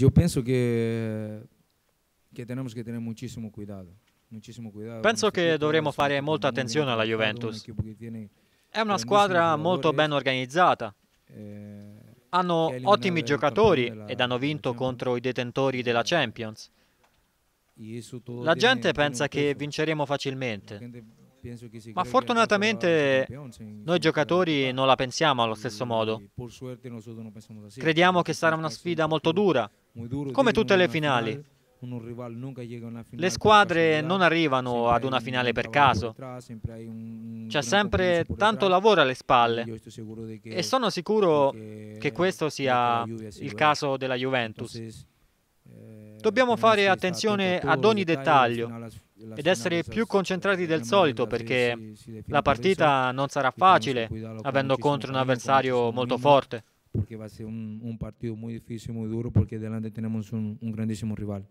eu penso que, que temos que ter muitíssimo cuidado. Muitíssimo cuidado. Penso che dovremmo fare molta attenzione alla Juventus. È una squadra molto ben organizzata. Eh, hanno ottimi giocatori ed hanno vinto contro i detentori della Champions. La gente pensa che vinceremo facilmente, ma fortunatamente noi giocatori non la pensiamo allo stesso modo. Crediamo che sarà una sfida molto dura, come tutte le finali, le squadre non arrivano ad una finale per caso. C'è cioè, sempre tanto lavoro alle spalle e sono sicuro che questo sia il caso della Juventus. Eh, Dobbiamo fare attenzione ad ogni dettaglio ed essere più concentrati del solito perché la partita non sarà facile avendo contro un avversario molto forte. porque va a ser un, partido muy difícil, muy duro, porque delante tenemos un grandísimo rival.